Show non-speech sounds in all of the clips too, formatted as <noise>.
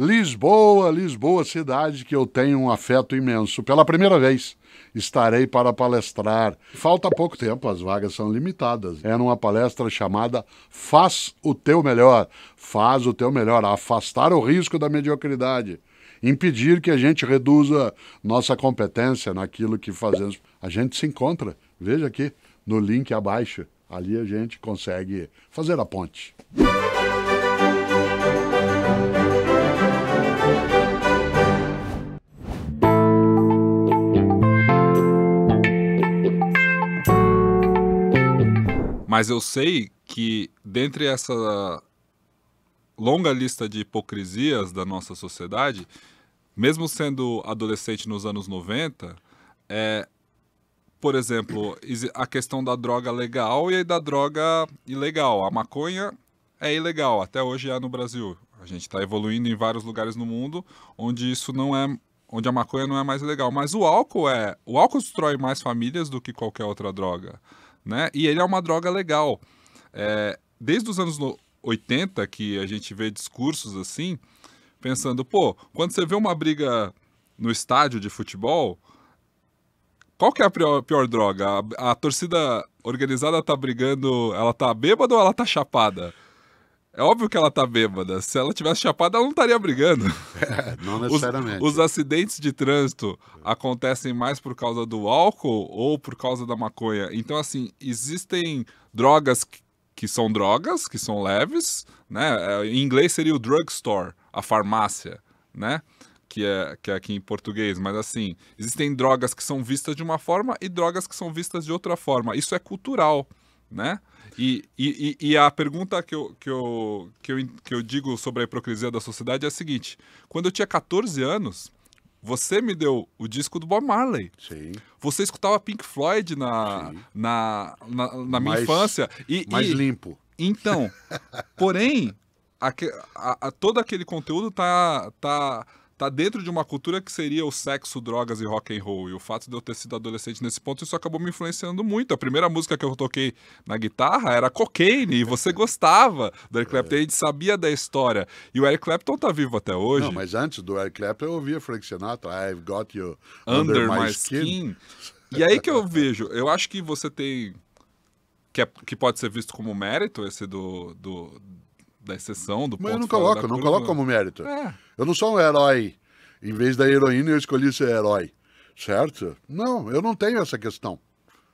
Lisboa, Lisboa, cidade que eu tenho um afeto imenso. Pela primeira vez estarei para palestrar. Falta pouco tempo, as vagas são limitadas. É numa palestra chamada Faz o teu melhor. Faz o teu melhor, afastar o risco da mediocridade impedir que a gente reduza nossa competência naquilo que fazemos. A gente se encontra, veja aqui, no link abaixo. Ali a gente consegue fazer a ponte. Mas eu sei que dentre essa longa lista de hipocrisias da nossa sociedade, mesmo sendo adolescente nos anos 90, é, por exemplo, a questão da droga legal e da droga ilegal. A maconha é ilegal, até hoje é no Brasil. A gente está evoluindo em vários lugares no mundo onde isso não é. onde a maconha não é mais legal. Mas o álcool é. O álcool destrói mais famílias do que qualquer outra droga né? E ele é uma droga legal. É, desde os anos 80 que a gente vê discursos assim, pensando, pô, quando você vê uma briga no estádio de futebol, qual que é a pior, pior droga? A, a, torcida organizada tá brigando, ela tá bêbada ou ela tá chapada? É óbvio que ela tá bêbada. Se ela tivesse chapada, ela não estaria brigando. <laughs> É, não necessariamente. Os, os, acidentes de trânsito acontecem mais por causa do álcool ou por causa da maconha. Então, assim, existem drogas que, que são drogas, que são leves, né? É, em inglês seria o drugstore, a farmácia, né? que é, que é aqui em português, mas assim, existem drogas que são vistas de uma forma e drogas que são vistas de outra forma. Isso é cultural né? E, e, e, a pergunta que eu, que, eu, que, eu, que eu digo sobre a hipocrisia da sociedade é a seguinte: quando eu tinha 14 anos, você me deu o disco do Bob Marley. Sim. Você escutava Pink Floyd na, na, na, na minha mais, infância. E, mais e, limpo. Então, <laughs> porém, a, a, a, todo aquele conteúdo tá, tá tá dentro de uma cultura que seria o sexo, drogas e rock and roll. E o fato de eu ter sido adolescente nesse ponto, isso acabou me influenciando muito. A primeira música que eu toquei na guitarra era Cocaine, e você gostava do Eric Clapton, é. a gente sabia da história. E o Eric Clapton tá vivo até hoje. Não, mas antes do Eric Clapton eu ouvia Frank Sinatra, I've Got You Under, under my, my skin. skin. E aí que eu <laughs> vejo, eu acho que você tem... Que, é, que pode ser visto como mérito esse do, do da exceção, do Mas eu não coloco, não coloco como mérito. É. Eu não sou um herói. Em vez da heroína, eu escolhi ser herói. Certo? Não, eu não tenho essa questão.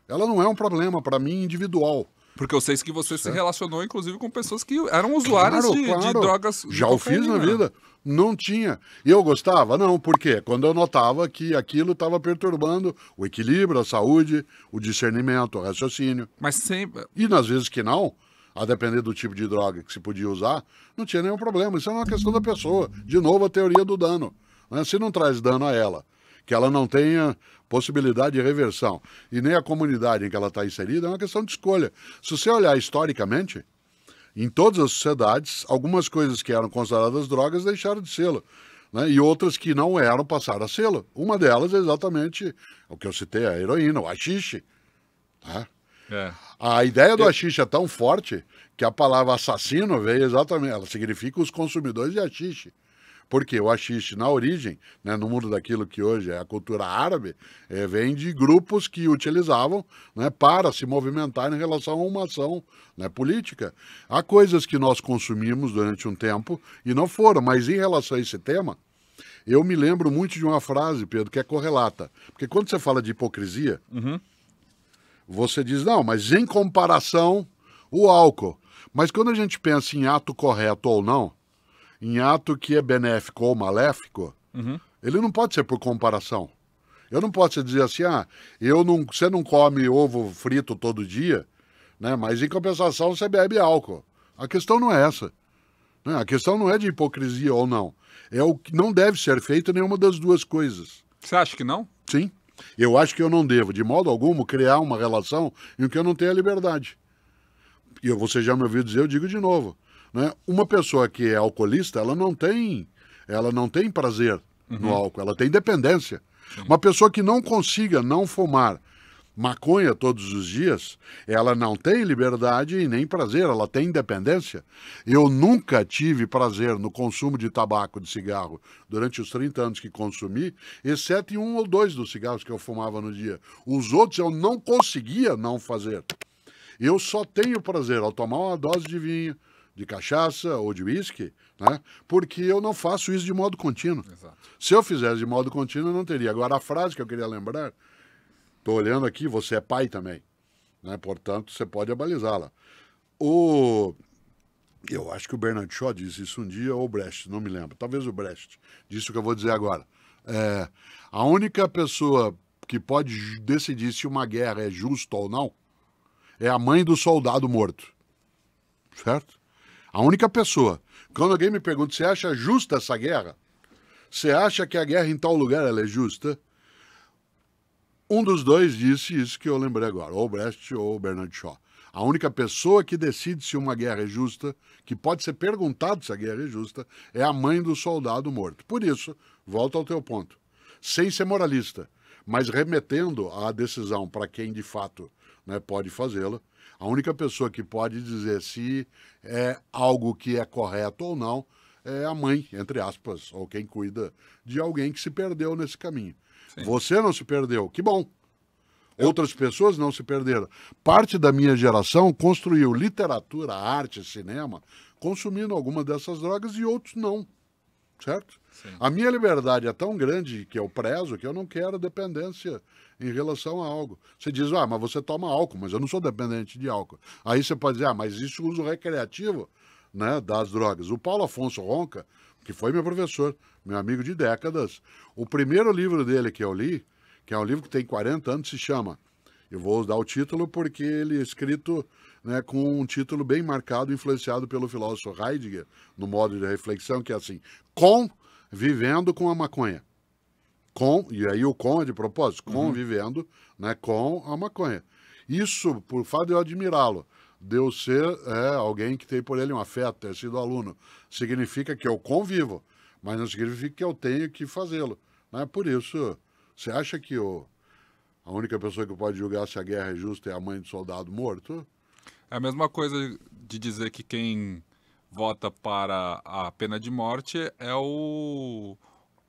Ela não é um problema para mim individual. Porque eu sei que você certo. se relacionou, inclusive, com pessoas que eram usuárias claro, de, claro. de, drogas. Já o fiz na vida. Não tinha. E eu gostava? Não, por quê? Quando eu notava que aquilo estava perturbando o equilíbrio, a saúde, o discernimento, o raciocínio. Mas sempre. E nas vezes que não, a depender do tipo de droga que se podia usar, não tinha nenhum problema. Isso é uma questão da pessoa. De novo, a teoria do dano. Né? Se não traz dano a ela, que ela não tenha possibilidade de reversão, e nem a comunidade em que ela está inserida, é uma questão de escolha. Se você olhar historicamente, em todas as sociedades, algumas coisas que eram consideradas drogas deixaram de ser né? e outras que não eram passaram a sê Uma delas é exatamente o que eu citei, a heroína, o haxixe. Tá? É. A ideia do haxixe é tão forte que a palavra assassino veio exatamente, ela significa os consumidores de haxixe. Porque o haxixe, na origem, né, no mundo daquilo que hoje é a cultura árabe, é, vem de grupos que utilizavam né, para se movimentar em relação a uma ação né, política. Há coisas que nós consumimos durante um tempo e não foram, mas em relação a esse tema, eu me lembro muito de uma frase, Pedro, que é correlata. Porque quando você fala de hipocrisia, uhum. Você diz, não, mas em comparação, o álcool. Mas quando a gente pensa em ato correto ou não, em ato que é benéfico ou maléfico, uhum. ele não pode ser por comparação. Eu não posso dizer assim, ah, eu não, você não come ovo frito todo dia, né? Mas em compensação você bebe álcool. A questão não é essa. Né? A questão não é de hipocrisia ou não. É o que não deve ser feito nenhuma das duas coisas. Você acha que não? Sim. Eu acho que eu não devo, de modo algum, criar uma relação em que eu não tenha liberdade. E você já me ouviu dizer, eu digo de novo. Né? Uma pessoa que é alcoolista, ela não tem, ela não tem prazer uhum. no álcool, ela tem dependência. Sim. Uma pessoa que não consiga não fumar, maconha todos os dias, ela não tem liberdade e nem prazer, ela tem independência. Eu nunca tive prazer no consumo de tabaco, de cigarro, durante os 30 anos que consumi, exceto em um ou dois dos cigarros que eu fumava no dia. Os outros eu não conseguia não fazer. Eu só tenho prazer ao tomar uma dose de vinho, de cachaça ou de uísque, né? porque eu não faço isso de modo contínuo. Exato. Se eu fizesse de modo contínuo, eu não teria. Agora, a frase que eu queria lembrar Estou olhando aqui, você é pai também. Né? Portanto, você pode abalizá-la. O... Eu acho que o Bernard Shaw disse isso um dia, ou o Brecht, não me lembro. Talvez o Brecht disse o que eu vou dizer agora. É... A única pessoa que pode decidir se uma guerra é justa ou não é a mãe do soldado morto. Certo? A única pessoa. Quando alguém me pergunta se acha justa essa guerra, você acha que a guerra em tal lugar ela é justa? Um dos dois disse isso que eu lembrei agora, ou Brecht ou Bernard Shaw. A única pessoa que decide se uma guerra é justa, que pode ser perguntado se a guerra é justa, é a mãe do soldado morto. Por isso, volta ao teu ponto. Sem ser moralista, mas remetendo à decisão para quem de fato né, pode fazê-la, a única pessoa que pode dizer se é algo que é correto ou não é a mãe, entre aspas, ou quem cuida de alguém que se perdeu nesse caminho. Você não se perdeu, que bom. Outras pessoas não se perderam. Parte da minha geração construiu literatura, arte, cinema, consumindo alguma dessas drogas e outros não. Certo? Sim. A minha liberdade é tão grande que eu prezo que eu não quero dependência em relação a algo. Você diz, ah, mas você toma álcool, mas eu não sou dependente de álcool. Aí você pode dizer, ah, mas isso uso recreativo né, das drogas. O Paulo Afonso Ronca, que foi meu professor, meu amigo de décadas. O primeiro livro dele que eu li, que é um livro que tem 40 anos, se chama. Eu vou dar o título porque ele é escrito né, com um título bem marcado, influenciado pelo filósofo Heidegger, no modo de reflexão, que é assim: convivendo com a maconha. Com, e aí o com é de propósito, convivendo uhum. né, com a maconha. Isso, por fato de eu admirá-lo, de eu ser é, alguém que tem por ele um afeto, ter sido aluno, significa que eu convivo mas não significa que eu tenho que fazê-lo. Né? Por isso, você acha que o, a única pessoa que pode julgar se a guerra é justa é a mãe do soldado morto? É a mesma coisa de dizer que quem vota para a pena de morte é o,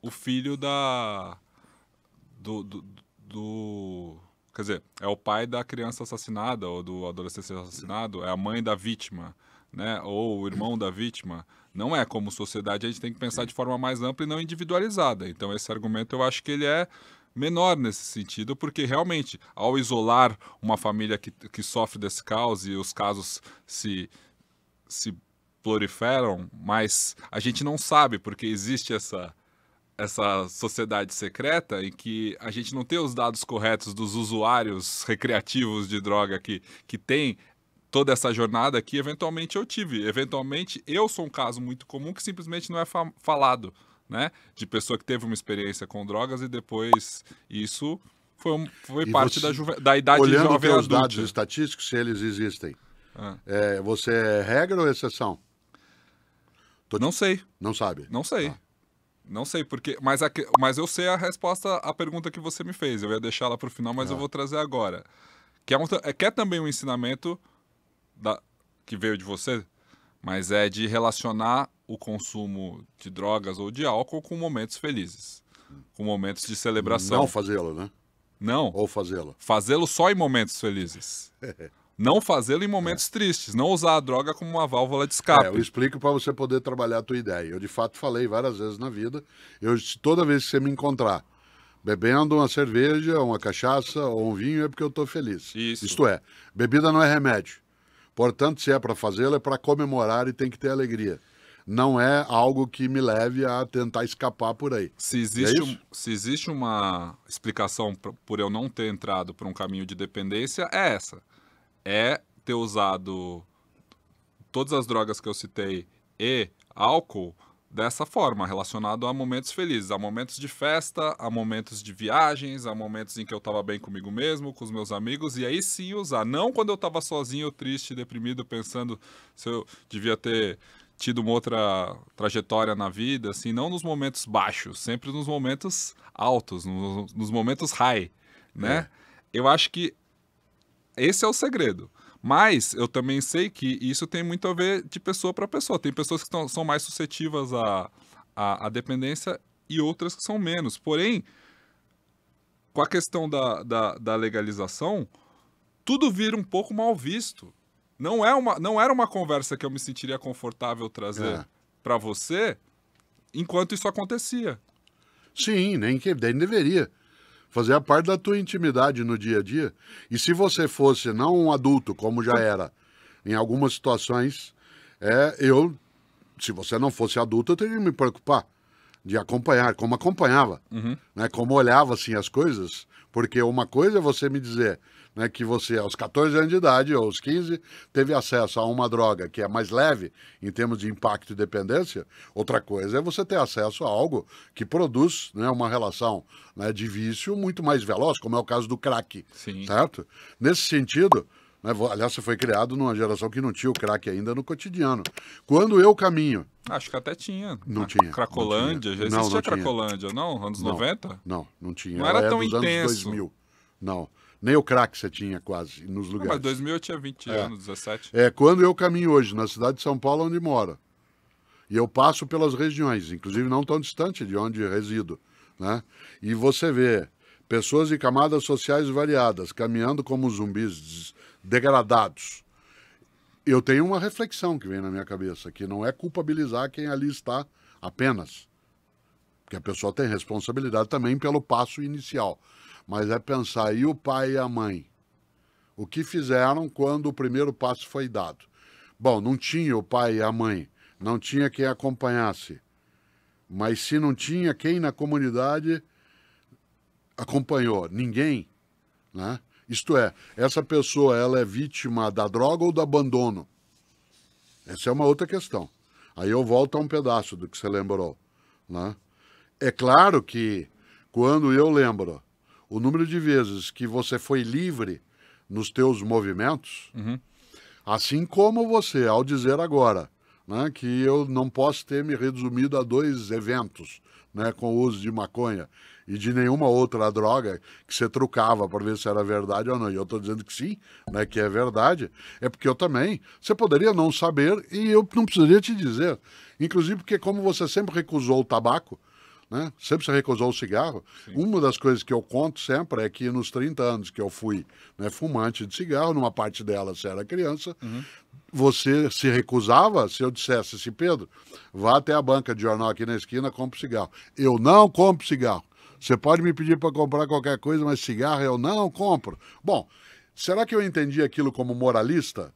o filho da. Do, do, do, Quer dizer, é o pai da criança assassinada ou do adolescente assassinado, é a mãe da vítima né, ou o irmão da vítima. Não é como sociedade, a gente tem que pensar de forma mais ampla e não individualizada. Então, esse argumento eu acho que ele é menor nesse sentido, porque realmente, ao isolar uma família que, que sofre desse caos e os casos se, se proliferam, mas a gente não sabe, porque existe essa, essa sociedade secreta em que a gente não tem os dados corretos dos usuários recreativos de droga que, que tem toda essa jornada aqui, eventualmente eu tive. Eventualmente eu sou um caso muito comum que simplesmente não é fa falado, né? De pessoa que teve uma experiência com drogas e depois isso foi, um, foi parte você, da, da idade olhando jovem Olhando os dados estatísticos, se eles existem, ah. é, você é regra ou exceção? Tô não sei. Não sabe? Não sei. Ah. Não sei porque, mas, a, mas eu sei a resposta à pergunta que você me fez. Eu ia deixar ela para o final, mas eu ah. vou trazer agora. Que é, um, que é também um ensinamento da, que veio de você, mas é de relacionar o consumo de drogas ou de álcool com momentos felizes, com momentos de celebração. Não fazê-lo, né? Não. Ou fazê-lo. Fazê-lo só em momentos felizes. <laughs> não fazê-lo em momentos é. tristes, não usar a droga como uma válvula de escape. É, eu explico para você poder trabalhar a tua ideia. Eu de fato falei várias vezes na vida, eu toda vez que você me encontrar bebendo uma cerveja, uma cachaça ou um vinho é porque eu estou feliz. Isso. Isto é, bebida não é remédio. Portanto, se é para fazê-lo, é para comemorar e tem que ter alegria. Não é algo que me leve a tentar escapar por aí. Se é existe, é um, se existe uma explicação por eu não ter entrado por um caminho de dependência, é essa. É ter usado todas as drogas que eu citei e álcool dessa forma, relacionado a momentos felizes, a momentos de festa, a momentos de viagens, a momentos em que eu estava bem comigo mesmo, com os meus amigos, e aí sim usar. Não quando eu estava sozinho, triste, deprimido, pensando se eu devia ter tido uma outra trajetória na vida, assim, não nos momentos baixos, sempre nos momentos altos, nos, momentos high, né? É. Eu acho que esse é o segredo. Mas eu também sei que isso tem muito a ver de pessoa para pessoa. Tem pessoas que tão, são mais suscetivas à, dependência e outras que são menos. Porém, com a questão da, da, da legalização, tudo vira um pouco mal visto. Não, é uma, não era uma conversa que eu me sentiria confortável trazer é. para você enquanto isso acontecia. Sim, nem, que, nem deveria. Fazia parte da tua intimidade no dia a dia. E se você fosse não um adulto, como já era, em algumas situações, é, eu, se você não fosse adulto, eu teria que me preocupar de acompanhar, como acompanhava, uhum. né, como olhava assim as coisas. Porque uma coisa é você me dizer, né, que você, aos 14 anos de idade ou aos 15, teve acesso a uma droga que é mais leve em termos de impacto e dependência, outra coisa é você ter acesso a algo que produz né, uma relação né, de vício muito mais veloz, como é o caso do crack, Sim. certo? Nesse sentido, né, Aliás, você foi criado numa geração que não tinha o crack ainda no cotidiano. Quando eu caminho. Acho que até tinha. Não tinha. Cracolândia, não tinha. já existia não, não Cracolândia, tinha. não? Anos não, 90? Não, não tinha. Não era tão dos intenso. Anos 2000. Não. Nem o crack você tinha quase nos lugares. Não, mas 2000 eu tinha 20 é. anos, 17. É quando eu caminho hoje, na cidade de São Paulo, onde moro. E eu passo pelas regiões, inclusive não tão distante de onde resido. Né? E você vê pessoas de camadas sociais variadas caminhando como zumbis degradados. Eu tenho uma reflexão que vem na minha cabeça, que não é culpabilizar quem ali está apenas. Porque a pessoa tem responsabilidade também pelo passo inicial mas é pensar, e o pai e a mãe? O que fizeram quando o primeiro passo foi dado? Bom, não tinha o pai e a mãe, não tinha quem acompanhasse. Mas se não tinha quem na comunidade acompanhou, ninguém, né? Isto é, essa pessoa ela é vítima da droga ou do abandono? Essa é uma outra questão. Aí eu volto a um pedaço do que você lembrou, né? É claro que quando eu lembro o número de vezes que você foi livre nos teus movimentos, uhum. assim como você, ao dizer agora né, que eu não posso ter me resumido a dois eventos né, com o uso de maconha e de nenhuma outra droga que você trucava para ver se era verdade ou não. E eu estou dizendo que sim, né, que é verdade. É porque eu também, você poderia não saber e eu não precisaria te dizer. Inclusive porque como você sempre recusou o tabaco, né? Sempre se recusou o cigarro. Sim. Uma das coisas que eu conto sempre é que nos 30 anos que eu fui né, fumante de cigarro, numa parte você era criança, uhum. você se recusava se eu dissesse assim, Pedro, vá até a banca de jornal aqui na esquina, compre cigarro. Eu não compro cigarro. Você pode me pedir para comprar qualquer coisa, mas cigarro eu não compro. Bom, será que eu entendi aquilo como moralista?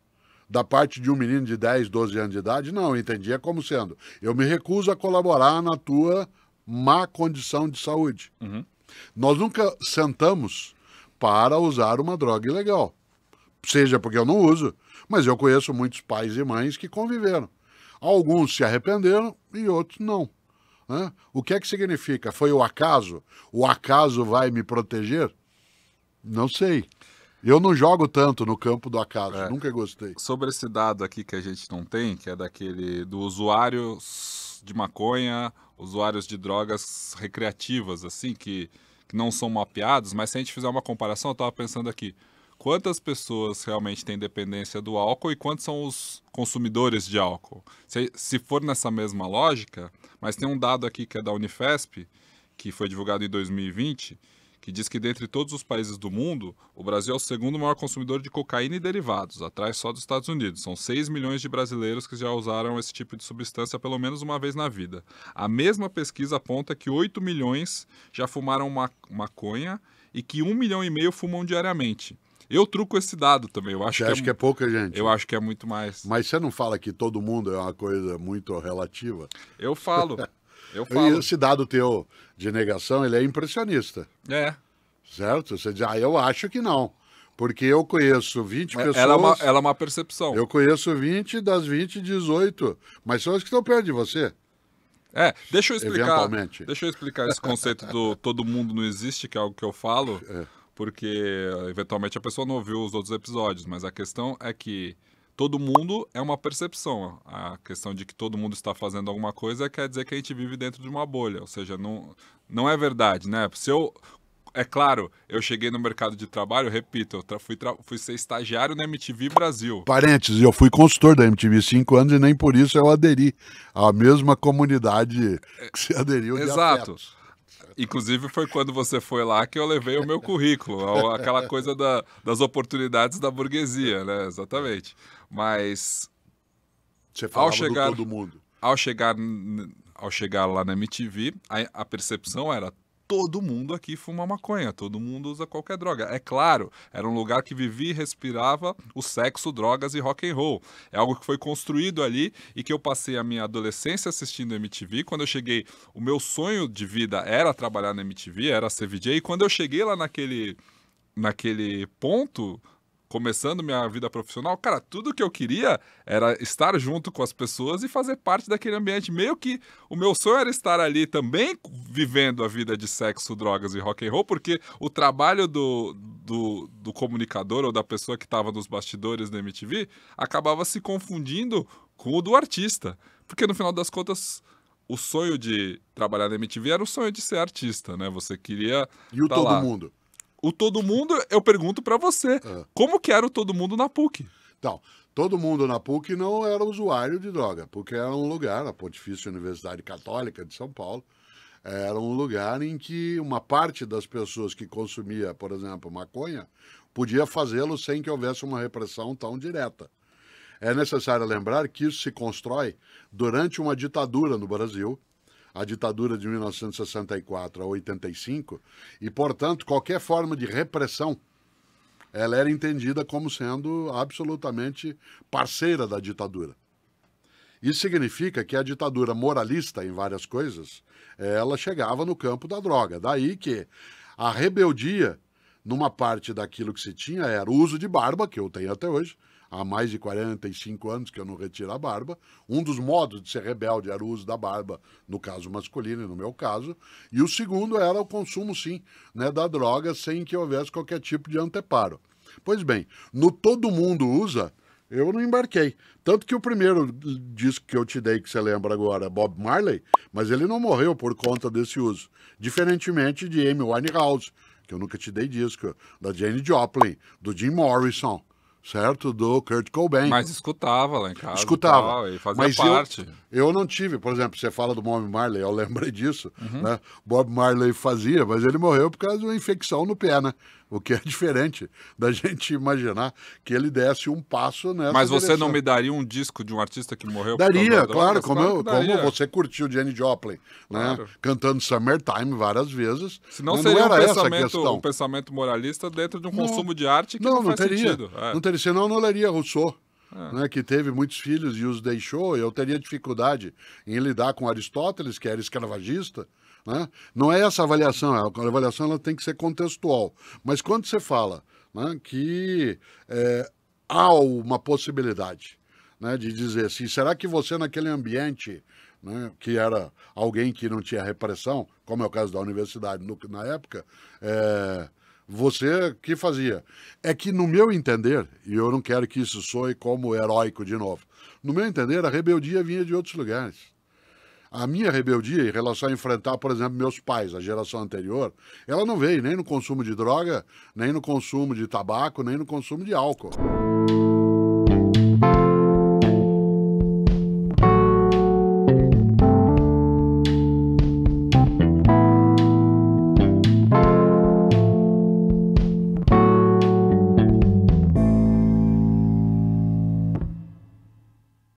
da parte de um menino de 10, 12 anos de idade, não, eu entendia é como sendo. Eu me recuso a colaborar na tua má condição de saúde. Uhum. Nós nunca sentamos para usar uma droga ilegal. Seja porque eu não uso, mas eu conheço muitos pais e mães que conviveram. Alguns se arrependeram e outros não. Né? O que é que significa? Foi o acaso? O acaso vai me proteger? Não sei. Eu não jogo tanto no campo do acaso, é. nunca gostei. Sobre esse dado aqui que a gente não tem, que é daquele do usuário de maconha usuários de drogas recreativas, assim, que, que não são mapeados, mas se a gente fizer uma comparação, eu estava pensando aqui, quantas pessoas realmente têm dependência do álcool e quantos são os consumidores de álcool? Se, se for nessa mesma lógica, mas tem um dado aqui que é da Unifesp, que foi divulgado em 2020, que diz que dentre todos os países do mundo, o Brasil é o segundo maior consumidor de cocaína e derivados, atrás só dos Estados Unidos. São 6 milhões de brasileiros que já usaram esse tipo de substância pelo menos uma vez na vida. A mesma pesquisa aponta que 8 milhões já fumaram maconha e que 1 milhão e meio fumam diariamente. Eu truco esse dado também. Eu acho Você que é acha é, que é pouca gente? Eu acho que é muito mais. Mas você não fala que todo mundo é uma coisa muito relativa? Eu falo. <laughs> Eu falo. E esse dado teu de negação, ele é impressionista. É. Certo? Você diz, ah, eu acho que não. Porque eu conheço 20 pessoas. É, ela é, uma, ela é uma percepção. Eu conheço 20, das 20, 18. Mas são as que estão perto de você. É, deixa eu explicar. eventualmente Deixa eu explicar esse conceito do <laughs> todo mundo não existe, que é algo que eu falo, é. porque eh, eventualmente a pessoa não ouviu os outros episódios, mas a questão é que todo mundo é uma percepção. A questão de que todo mundo está fazendo alguma coisa quer dizer que a gente vive dentro de uma bolha, ou seja, não, não é verdade, né? Se eu é claro, eu cheguei no mercado de trabalho, repito, eu tra fui, tra fui, ser estagiário na MTV Brasil. Parênteses, eu fui consultor da MTV cinco anos e nem por isso eu aderi à mesma comunidade que se aderiu. É, exato. Inclusive foi quando você foi lá que eu levei o meu currículo, aquela coisa da, das oportunidades da burguesia, né? Exatamente. Mas. Você ao chegar, todo mundo. Ao chegar, ao chegar lá na MTV, a, a percepção era todo mundo aqui fuma maconha, todo mundo usa qualquer droga. É claro, era um lugar que vivia e respirava o sexo, drogas e rock and roll. É algo que foi construído ali e que eu passei a minha adolescência assistindo MTV. Quando eu cheguei, o meu sonho de vida era trabalhar na MTV, era ser VJ. E quando eu cheguei lá naquele naquele ponto começando minha vida profissional, cara, tudo que eu queria era estar junto com as pessoas e fazer parte daquele ambiente. Meio que o meu sonho era estar ali também vivendo a vida de sexo, drogas e rock and roll, porque o trabalho do, do, do comunicador ou da pessoa que estava nos bastidores da MTV acabava se confundindo com o do artista. Porque no final das contas, o sonho de trabalhar na MTV era o sonho de ser artista, né? Você queria. E o tá todo lá. mundo. O todo mundo, eu pergunto para você, é. como que era o todo mundo na PUC? Então, todo mundo na PUC não era usuário de droga, porque era um lugar, a Pontifícia Universidade Católica de São Paulo, era um lugar em que uma parte das pessoas que consumia, por exemplo, maconha, podia fazê-lo sem que houvesse uma repressão tão direta. É necessário lembrar que isso se constrói durante uma ditadura no Brasil, a ditadura de 1964 a 85, e, portanto, qualquer forma de repressão ela era entendida como sendo absolutamente parceira da ditadura. Isso significa que a ditadura moralista em várias coisas, ela chegava no campo da droga. Daí que a rebeldia, numa parte daquilo que se tinha, era o uso de barba, que eu tenho até hoje, há mais de 45 anos que eu não retiro a barba. Um dos modos de ser rebelde era o uso da barba, no caso masculino e no meu caso. E o segundo era o consumo, sim, né, da droga sem que houvesse qualquer tipo de anteparo. Pois bem, no Todo Mundo Usa, eu não embarquei. Tanto que o primeiro disco que eu te dei, que você lembra agora, é Bob Marley, mas ele não morreu por conta desse uso. Diferentemente de Amy Winehouse, que eu nunca te dei disco, da Jane Joplin, do Jim Morrison certo? Do Kurt Cobain. Mas escutava lá em casa. Escutava. E, tal, e fazia Mas parte. Eu, eu não tive, por exemplo, você fala do Bob Marley, eu lembrei disso, uhum. né? Bob Marley fazia, mas ele morreu por causa de uma infecção no pé, né? O que é <laughs> diferente da gente imaginar que ele desse um passo nessa Mas você direção. não me daria um disco de um artista que morreu? Daria, claro, como, eu, daria. como você curtiu Jenny Joplin, né? claro. né? Cantando Summertime várias vezes. Se não seria era um, pensamento, um pensamento moralista dentro de um não, consumo de arte que não, não, não faz teria, sentido. É. Não teria, senão não leria Rousseau. É. Né, que teve muitos filhos e os deixou, eu teria dificuldade em lidar com Aristóteles, que era escravagista, né? Não é essa a avaliação, a avaliação ela tem que ser contextual. Mas quando você fala né, que é, há uma possibilidade né, de dizer assim, será que você naquele ambiente né, que era alguém que não tinha repressão, como é o caso da universidade no, na época, é, você que fazia. É que, no meu entender, e eu não quero que isso soe como heróico de novo, no meu entender, a rebeldia vinha de outros lugares. A minha rebeldia em relação a enfrentar, por exemplo, meus pais, a geração anterior, ela não veio nem no consumo de droga, nem no consumo de tabaco, nem no consumo de álcool.